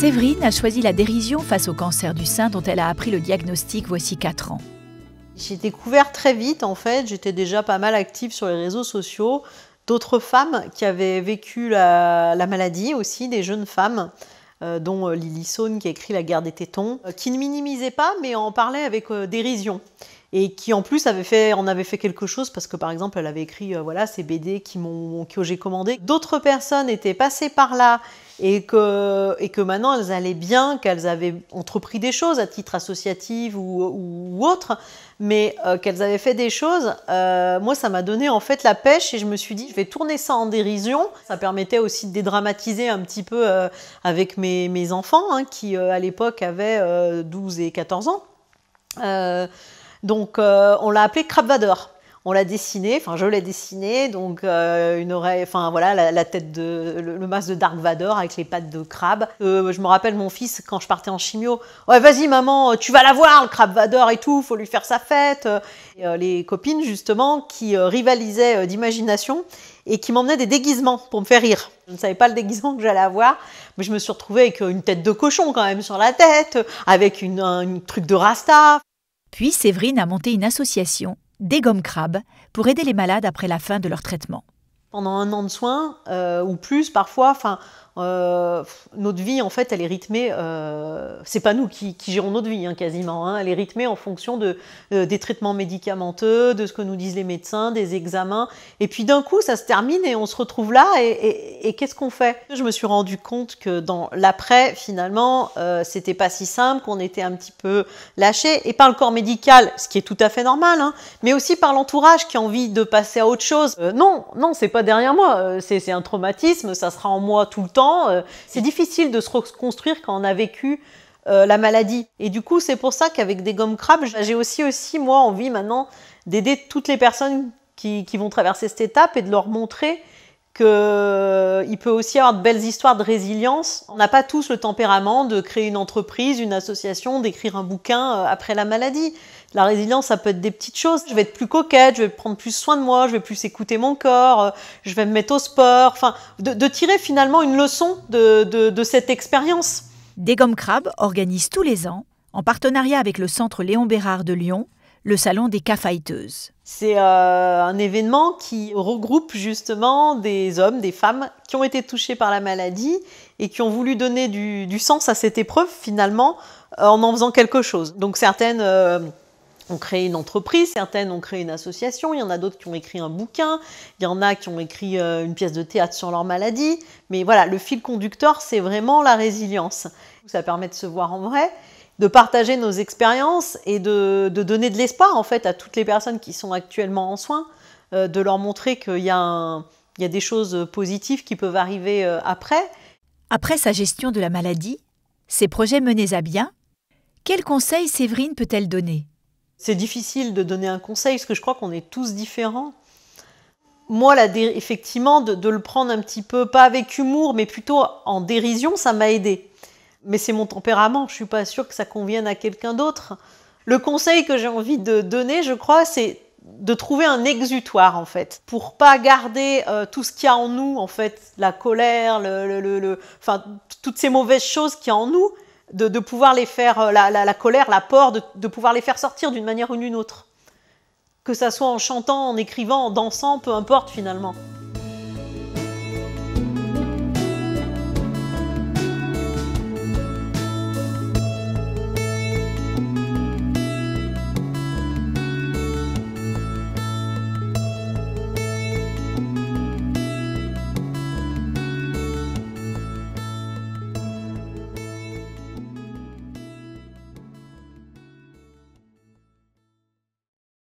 Séverine a choisi la dérision face au cancer du sein dont elle a appris le diagnostic voici 4 ans. J'ai découvert très vite, en fait, j'étais déjà pas mal active sur les réseaux sociaux, d'autres femmes qui avaient vécu la, maladie aussi, des jeunes femmes, euh, dont euh, Lily Saune qui a écrit La guerre des tétons, euh, qui ne minimisaient pas mais en parlaient avec dérision et qui en plus avait fait, en avait fait quelque chose parce que par exemple elle avait écrit voilà ces BD qui m'ont que j'ai commandé. D'autres personnes étaient passées par là et que, et que maintenant elles allaient bien, qu'elles avaient entrepris des choses à titre associatif ou, autre, mais euh, qu'elles avaient fait des choses, euh, moi ça m'a donné en fait la pêche et je me suis dit je vais tourner ça en dérision. Ça permettait aussi de dédramatiser un petit peu euh, avec mes, enfants hein, qui à l'époque avaient 12 et 14 ans. donc on l'a appelé vadeur on l'a dessiné, enfin je l'ai dessiné, donc euh, une oreille, enfin voilà, la, tête de, le, masque de Dark Vador avec les pattes de crabe. Euh, je me rappelle mon fils quand je partais en chimio, ouais vas-y maman, tu vas la voir le crabe Vador et tout, faut lui faire sa fête. Euh, les copines justement qui rivalisaient d'imagination et qui m'emmenaient des déguisements pour me faire rire. Je ne savais pas le déguisement que j'allais avoir, mais je me suis retrouvée avec une tête de cochon quand même sur la tête, avec un truc de rasta. Puis Séverine a monté une association des gommes crabes pour aider les malades après la fin de leur traitement. Pendant un an de soins euh, ou plus parfois, enfin, euh, notre vie, en fait, elle est rythmée. Euh, c'est pas nous qui, gérons notre vie, hein, quasiment. Hein. elle est rythmée en fonction de, des traitements médicamenteux, de ce que nous disent les médecins, des examens. Et puis d'un coup, ça se termine et on se retrouve là. Et, qu'est-ce qu'on fait Je me suis rendu compte que dans l'après, finalement, euh, c'était pas si simple, qu'on était un petit peu lâché. Et par le corps médical, ce qui est tout à fait normal, hein, mais aussi par l'entourage qui a envie de passer à autre chose. non, non, c'est pas derrière moi. C'est un traumatisme. Ça sera en moi tout le temps euh, c'est difficile de se reconstruire quand on a vécu euh, la maladie. Et du coup, c'est pour ça qu'avec des gommes crabes, j'ai aussi, aussi, moi, envie maintenant d'aider toutes les personnes qui, vont traverser cette étape et de leur montrer qu'il euh, peut aussi avoir de belles histoires de résilience. On n'a pas tous le tempérament de créer une entreprise, une association, d'écrire un bouquin euh, après la maladie. La résilience, ça peut être des petites choses. Je vais être plus coquette, je vais prendre plus soin de moi, je vais plus écouter mon corps, euh, je vais me mettre au sport. Enfin, de, tirer finalement une leçon de, cette expérience. Des Gommes Crabes organise tous les ans, en partenariat avec le Centre Léon Bérard de Lyon, le salon des failliteuses. C'est euh, un événement qui regroupe justement des hommes, des femmes qui ont été touchés par la maladie et qui ont voulu donner du, sens à cette épreuve finalement euh, en en faisant quelque chose. Donc certaines euh, ont créé une entreprise, certaines ont créé une association, il y en a d'autres qui ont écrit un bouquin, il y en a qui ont écrit une pièce de théâtre sur leur maladie. Mais voilà, le fil conducteur, c'est vraiment la résilience. Ça permet de se voir en vrai de partager nos expériences et de, donner de l'espoir en fait à toutes les personnes qui sont actuellement en soins, euh, de leur montrer qu'il y, y, a des choses positives qui peuvent arriver euh, après. Après sa gestion de la maladie, ses projets menés à bien, quel conseil Séverine peut-elle donner C'est difficile de donner un conseil parce que je crois qu'on est tous différents. Moi, effectivement, de le prendre un petit peu, pas avec humour, mais plutôt en dérision, ça m'a aidé mais c'est mon tempérament, je suis pas sûre que ça convienne à quelqu'un d'autre. Le conseil que j'ai envie de donner, je crois, c'est de trouver un exutoire en fait pour pas garder euh, tout ce qu'il y a en nous en fait la colère le, le, enfin toutes ces mauvaises choses qu'il y a en nous de, pouvoir les faire euh, la, colère la peur de, pouvoir les faire sortir d'une manière ou d'une autre que ça soit en chantant en écrivant en dansant peu importe finalement